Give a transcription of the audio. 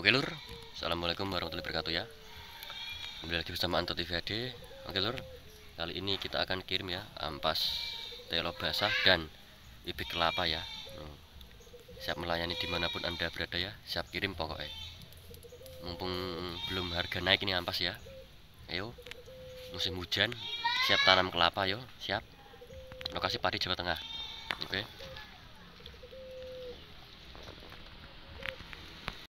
Oke lur, Assalamualaikum warahmatullahi wabarakatuh ya Kembali lagi bersama Anto TV Oke lur, kali ini kita akan kirim ya Ampas, telo basah dan bibit kelapa ya hmm. Siap melayani dimanapun anda berada ya Siap kirim pokoknya Mumpung belum harga naik ini ampas ya Ayo, musim hujan Siap tanam kelapa yo, siap Lokasi padi Jawa Tengah Oke